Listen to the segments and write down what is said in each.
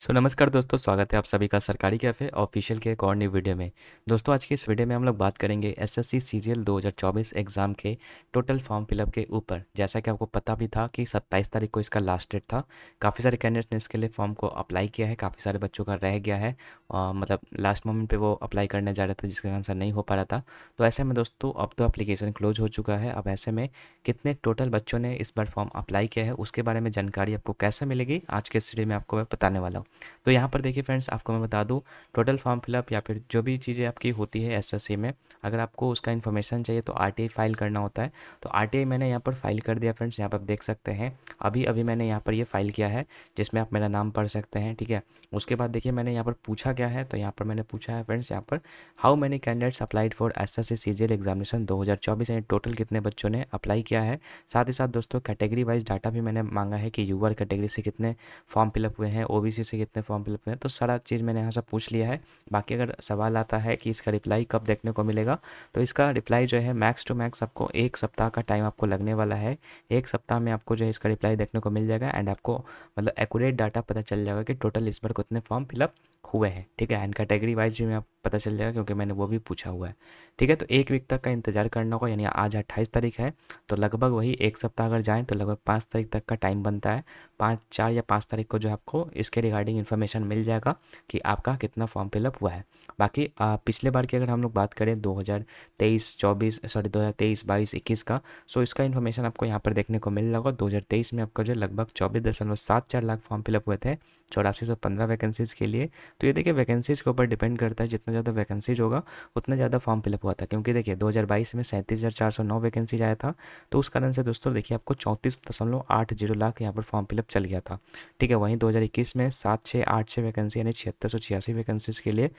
सो so, नमस्कार दोस्तों स्वागत है आप सभी का सरकारी कैफ़े ऑफिशियल के एक और न्यू वीडियो में दोस्तों आज के इस वीडियो में हम लोग बात करेंगे एसएससी सीजीएल 2024 एग्ज़ाम के टोटल फॉर्म फिलअप के ऊपर जैसा कि आपको पता भी था कि 27 तारीख को इसका लास्ट डेट था काफ़ी सारे कैंडिडेट्स ने इसके लिए फॉर्म को अप्लाई किया है काफ़ी सारे बच्चों का रह गया है आ, मतलब लास्ट मोमेंट पर वो अप्लाई करने जा रहा था जिसका आंसर नहीं हो पा रहा था तो ऐसे में दोस्तों अब तो अप्लीकेशन क्लोज हो चुका है अब ऐसे में कितने टोटल बच्चों ने इस बार फॉर्म अप्लाई किया है उसके बारे में जानकारी आपको कैसे मिलेगी आज के इस वीडियो में आपको मैं बताने वाला हूँ तो यहाँ पर देखिए फ्रेंड्स आपको मैं बता दूँ टोटल फॉर्म फिलअप या फिर जो भी चीज़ें आपकी होती है एस में अगर आपको उसका इन्फॉर्मेशन चाहिए तो आर फाइल करना होता है तो आर मैंने यहाँ पर फाइल कर दिया फ्रेंड्स यहाँ पर आप देख सकते हैं अभी अभी मैंने यहाँ पर ये यह फाइल किया है जिसमें आप मेरा नाम पढ़ सकते हैं ठीक है उसके बाद देखिए मैंने यहाँ पर पूछा क्या है तो यहाँ पर मैंने पूछा है फ्रेंड्स यहाँ पर how many candidates applied for S S C examination दो यानी टोटल कितने बच्चों ने अप्लाई किया है साथ ही साथ दोस्तों कैटेगरी वाइज डाटा भी मैंने मांगा है कि यूआर कैटेगरी से कितने फॉर्म फिलअप हुए हैं ओबीसी से कितने फॉर्म फिलअप हुए हैं तो सारा चीज़ मैंने यहाँ से पूछ लिया है बाकी अगर सवाल आता है कि इसका रिप्लाई कब देखने को मिलेगा तो इसका रिप्लाई जो है मैक्स टू मैक्स आपको एक सप्ताह का टाइम आपको लगने वाला है एक सप्ताह में आपको जो है इसका रिप्लाई देखने को मिल जाएगा एंड आपको मतलब एकूरेट डाटा पता चल जाएगा कि टोटल इस बार कितने फॉर्म फिलअप हुए हैं ठीक है एंड कैटेगरी वाइज भी मैं आप पता चल जाएगा क्योंकि मैंने वो भी पूछा हुआ है ठीक है तो एक वीक तक का इंतजार करना होगा यानी आज अट्ठाईस तारीख है तो लगभग वही एक सप्ताह अगर जाएँ तो लगभग पाँच तारीख तक का टाइम बनता है पाँच चार या पाँच तारीख को जो आपको इसके रिगार्डिंग इन्फॉर्मेशन मिल जाएगा कि आपका कितना फॉर्म फिलअप हुआ है बाकी आ, पिछले बार की अगर हम लोग बात करें दो हज़ार तेईस चौबीस सॉरी दो हज़ार तेईस बाईस इक्कीस का सो इसका इन्फॉर्मेशन आपको यहाँ पर देखने को मिल लगा दो हज़ार तेईस में आपका जो लगभग चौबीस दशमलव सात चार लाख फॉर्म फिलअप हुए थे चौरासी सौ पंद्रह वैकेंसीज़ के लिए तो ये देखिए वैकेंसीज़ के ऊपर डिपेंड करता है जितना ज़्यादा वैकेंसीज होगा उतना ज़्यादा फॉर्म फिलअप हुआ था क्योंकि देखिए 2022 में सैंतीस हज़ार चार सौ नौ आया था तो उस कारण से दोस्तों देखिए आपको चौंतीस दशमलव आठ जीरो लाख यहाँ पर फॉर्म फिलअप चल गया था ठीक है वहीं दो हज़ार इक्कीस में सात छः आठ छः वैकेंसी यानी छिहत्तर सौ छियासी वैकेंसीज़ के लिए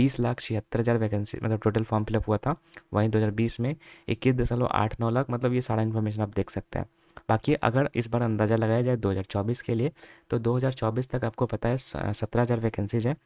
बीस लाख छिहत्तर हज़ार वैकेंसी मतलब टोटल फॉर्म फिलअप हुआ था वहीं दो हज़ार बीस में इक्कीस दशमलव आठ नौ लाख मतलब ये सारा इन्फॉर्मेशन आप देख सकते हैं बाकी अगर इस बार अंदाज़ा लगाया जाए 2024 के लिए तो 2024 तक आपको पता है सत्रह हज़ार वैकेंसीज हैं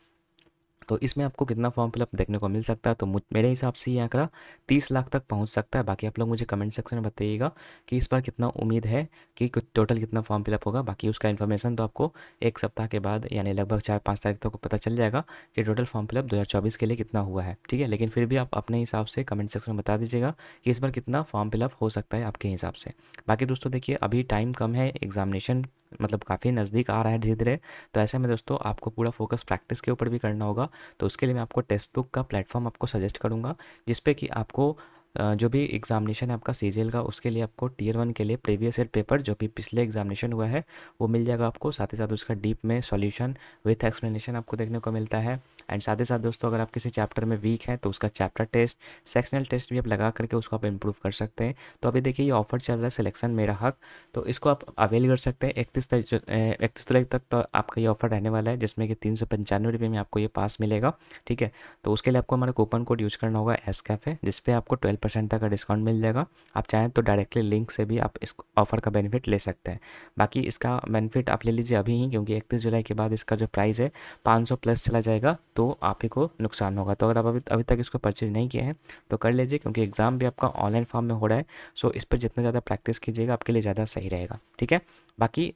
तो इसमें आपको कितना फॉर्म फिलअप देखने को मिल सकता है तो मेरे हिसाब से ये आंकड़ा तीस लाख तक पहुँच सकता है बाकी आप लोग मुझे कमेंट सेक्शन में बताइएगा कि इस बार कितना उम्मीद है कि टोटल कितना फॉर्म फिलअप होगा बाकी उसका इन्फॉर्मेशन तो आपको एक सप्ताह के बाद यानी लगभग चार पाँच तारीख तक तो पता चल जाएगा कि टोटल फॉर्म फिलअप दो के लिए कितना हुआ है ठीक है लेकिन फिर भी आप अपने हिसाब से कमेंट सेक्शन में बता दीजिएगा कि इस बार कितना फॉर्म फिलअप हो सकता है आपके हिसाब से बाकी दोस्तों देखिए अभी टाइम कम है एग्जामिनेशन मतलब काफ़ी नज़दीक आ रहा है धीरे धीरे तो ऐसे में दोस्तों आपको पूरा फोकस प्रैक्टिस के ऊपर भी करना होगा तो उसके लिए मैं आपको टेक्स्ट बुक का प्लेटफॉर्म आपको सजेस्ट करूँगा जिसपे कि आपको जो भी एग्जामिनेशन है आपका सीजीएल का उसके लिए आपको टीयर वन के लिए प्रीवियस ईयर पेपर जो भी पिछले एग्जामिनेशन हुआ है वो मिल जाएगा आपको साथ ही साथ उसका डीप में सॉल्यूशन विथ एक्सप्लेनेशन आपको देखने को मिलता है एंड साथ ही साथ दोस्तों अगर आप किसी चैप्टर में वीक हैं तो उसका चैप्टर टेस्ट सेक्शनल टेस्ट भी आप लगा करके उसको आप इम्प्रूव कर सकते हैं तो अभी देखिए ये ऑफर चल रहा है सिलेक्शन मेरा हक तो इसको आप अवेल कर सकते हैं इकतीस तारीख इकतीस तारीख तक तो आपका ये ऑफर रहने वाला है जिसमें कि तीन सौ पंचानवे रुपये में आपको ये पास मिलेगा ठीक है तो उसके लिए आपको हमारा कूपन कोड यूज़ करना होगा एस कैफे जिसपे आपको ट्वेल्व परसेंट तक का डिस्काउंट मिल जाएगा आप चाहें तो डायरेक्टली लिंक से भी आप इस ऑफ़र का बेनिफिट ले सकते हैं बाकी इसका बेनिफिट आप ले लीजिए अभी ही क्योंकि इकतीस जुलाई के बाद इसका जो प्राइस है पाँच प्लस चला जाएगा तो आप ही को नुकसान होगा तो अगर आप अभी अभी तक इसको परचेज नहीं किए हैं तो कर लीजिए क्योंकि एग्ज़ाम भी आपका ऑनलाइन फॉर्म में हो रहा है सो इस पर जितना ज़्यादा प्रैक्टिस कीजिएगा आपके लिए ज़्यादा सही रहेगा ठीक है बाकी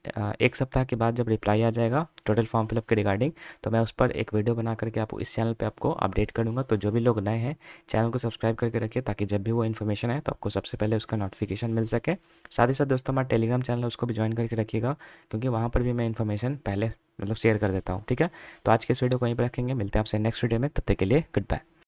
एक सप्ताह के बाद जब रिप्लाई आ जाएगा टोटल फॉर्म फिलअप के रिगार्डिंग तो मैं उस पर एक वीडियो बना करके आपको इस चैनल पे आपको अपडेट करूँगा तो जो भी लोग नए हैं चैनल को सब्सक्राइब करके रखिए ताकि जब भी वो इन्फॉर्मेशन है तो आपको सबसे पहले उसका नोटिफिकेशन मिल सके साथ ही साथ दोस्तों हमारा टेलीग्राम चैनल है उसको भी ज्वाइन करके रखिएगा क्योंकि वहाँ पर भी मैं इन्फॉर्मेशन पहले मतलब शेयर कर देता हूँ ठीक है तो आज के इस वीडियो को यहीं पर रखेंगे मिलते हैं आपसे नेक्स्ट वीडियो में तब तक के लिए गुड बाय